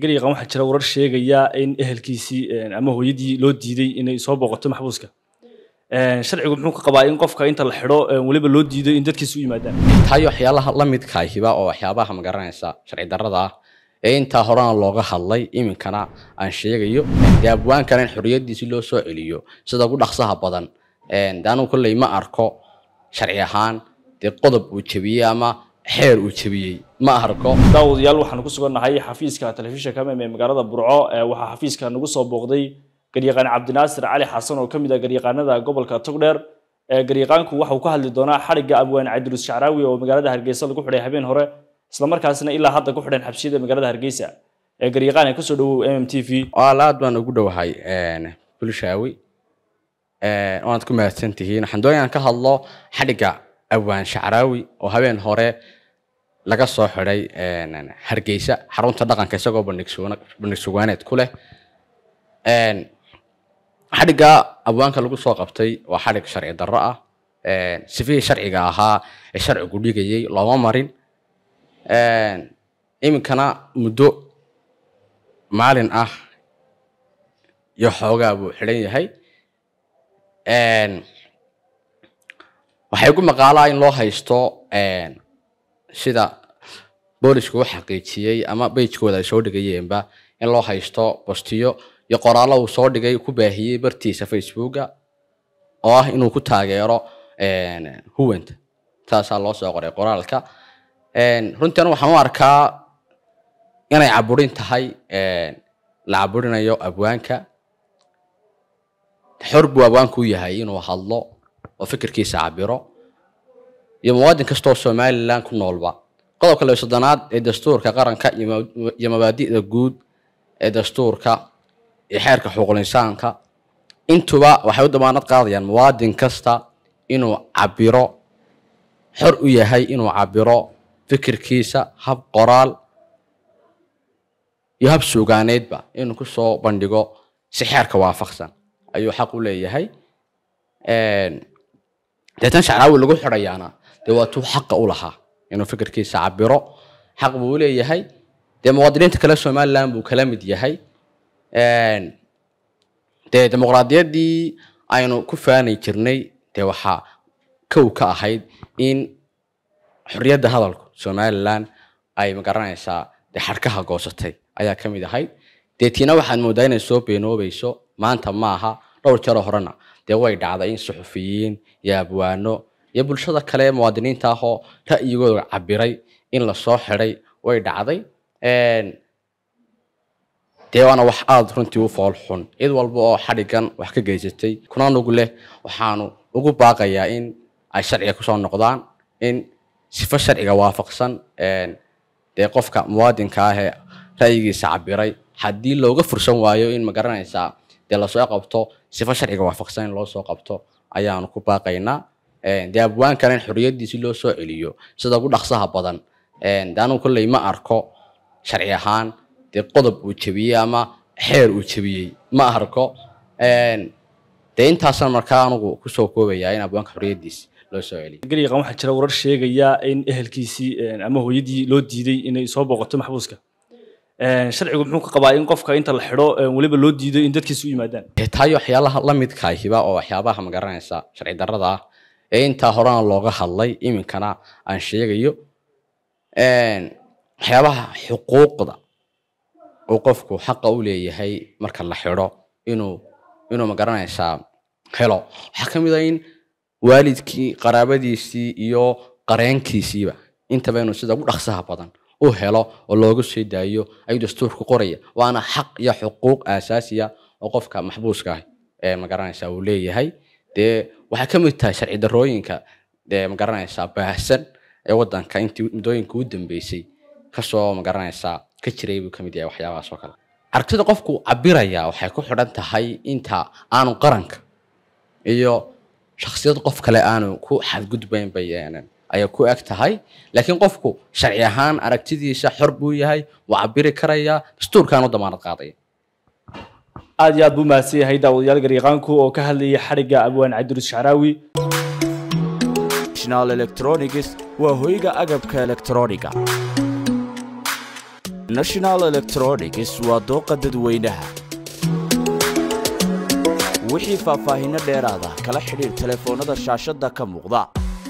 garyaqan waxaa jira warar sheegaya in ehelkiisii ama hooyadii loo diiday inay soo booqoto maxbuuska sharcigu muxuu ka qabaa in qofka inta la xidho weliba loo diiday in dadkiisu u yimaadaan tayo waxyaalaha la midka ah, hiba oo waxyaabaha magaranaysa sharci darrada ah. ee intaa horena looga hadlay iminkana aan sheegayo dee in xoriyadiisi loo soo celiyo sida ugu dhaqsaha badan de kolley ma arko sharci ahaan dee qodob uu jebiyey ama xeer uu jabiyey ma arko daawadayaal waxaan ku sugannahay xafiiska telefishinka mem ee magaalada burco waxaa xafiiska nagu soo booqday garyaqaan cabdinaasir cali xasan oo ka mid ah garyaqaanada gobolka togdheer garyaqaanku waxa uu ka hadli doonaa xarigga abwaan cabdiruus shacraawi oo magaalada hargeysa lagu xidhay habeen hore islamarkaasna ilaa hadda ku xidhan xabsiyada magaalada hargeysa garyaqaan ee kusoo dhawow m m t v aal aad baan ugu dhowahay bulshaawi waad ku mahadsantihiin waxaan doonayaan ka hadlo xadhigga abwaan shacraawi oo habeen hore laga soo xidhay hargeysa xarunta dhaqanka isagoo bandhig sugaaneed ku leh xadhigga abwaanka lagu soo qabtay waa xadhig sharci darro ah sifihii sharciga ahaa ee sharcigu dhigayay looma marin iminkana muddo maalin ah iyo xoogaa buu xidhan yahay waxay ugu maqaalaa in loo haysto sida booliisku u xaqiijiyey ama bejkooda ay soo dhigayeenba in loo haysto bostiyo iyo qoraalo uu soo dhigay ku baahiyey bartiisa facebooka oo ah inuu ku taageero huwanta taasaa loo soo qoray qoraalka runtian waxaan u arkaa inay caburin tahay la caburinayo abwaanka xor buu abwaanku u yahay inuu hadlo oo fikirkiisa cabiro iyo muwaadin kastoo somalilan ku noolba qodobka labiy soddonaad ee dastuurka qaranka iyo mabaadi'da guud ee dastuurka iyo xeerka xuquulinsaanka intuba waxay u damaanad qaadayaan muwaadin kasta inuu cabiro xor u yahay inuu cabiro fikirkiisa hab qoraal iyo hab suugaaneedba inuu kusoo bandhigo si xeerka waafaqsan ayuu xaq u leeyahay deetan shacraawi lagu xidhayaana dee waa waatuu xaqa u lahaa inuu fikirkiisa cabiro xaq buu uleeyahay dee muwaadiniinta kale somalilan buu kala mid yahay dee dimuqraadiyaddii aynu ku faani jirnay dee waxaa kow ka ahayd in xorriyadda hadalku somalilan ay magaranaysaa dee xarkaha goosatay ayaa ka mid ahayd dee tiina waxaad moodaa inay soo beenoobayso maanta maaha dhowr jaro horena dee way dhacday in suxufiyiin iyo abwaano iyo bulshada kale ee muwaadiniinta ah oo ra'yigooda cabiray in lasoo xiday way dhacday dee waana wax aada runtii u foolxun cid walba oo xadhigan wax ka geysatay kuna nug leh waxaanu ugu baaqayaa in ay sharciga kusoo noqdaan in sifo sharciga waafaqsan dee qofka muwaadinka ah ee ra'yigiisa cabiray haddii looga fursan waayo in ma garanaysaa dee lasoo qabto sifo sharciga waafaqsan in loo soo qabto ayaanu ku baaqaynaa dee abwaan kalen xorriyaddiisi loo soo celiyo sida ugu dhaqsaha badan dee anugu kolley ma arko sharci ahaan dee qodob uu jebiyey ama xeer uu jebiyey ma arko dee intaasaan markaa anugu kusoo koobayaa in abwaanka xorriyaddiisi loo soo celiyo galyaqan waxaa jira warar sheegaya in ehelkiisii ama hooyadii loo diiday inay soo booqato maxbuuska sharcigu muxuu ka qabaa in qofka inta la xidho weliba loo diiday in dadkiisu u yimaadaan taayo waxyaalaha la midka oo waxyaabaha magaranaysa sharci darada ah ee intaa horena looga hadlay iminkana aan sheegayo waxyaabaha xuquuqda uu qofku xaqa u leeyahay marka la xidho inuu inuu magaranaysaa helo waxaa ka mid a ah in waalidkii qaraabadiisii iyo qareenkiisiiba intaba inuu sida ugu dhaqsaha badan u helo oo loogu sii daayo ayuu dastuurku qoraya waana xaq iyo xuquuq aasaasiya oo qofka maxbuuska ah ee magaranaysa uu leeyahay dee waxay ka mid tahay sharci darooyinka dee ma garanaysaa baahsan ee waddanka intii muddooyinka u dambeysay kasoo ma garanaysaa ka jiray buu ka mid yahay waxyaabahaasoo kale aragtida qofku cabiraya waxay ku xidhan tahay inta aanu qaranka iyo shaksiyad qof kale aanu ku xadgudbayn bayeenan ayay ku eg tahay laakiin qofku sharci ahaan aragtidiisa xor buu yahay wuu cabiri karaya dastuurkaanu damaanad qaadaya aad iyo aad buu mahadsan yahay daawadayaal garyaqaanku oo ka hadlayay xarigga abwaan cabduris shacraawi national electronics waa hoyga agabka elektroniga national electronics waa dooqa dadweynaha wixii faahfaahinno dheeraada kala xidhiir telefoonnada shaashadda ka muuqda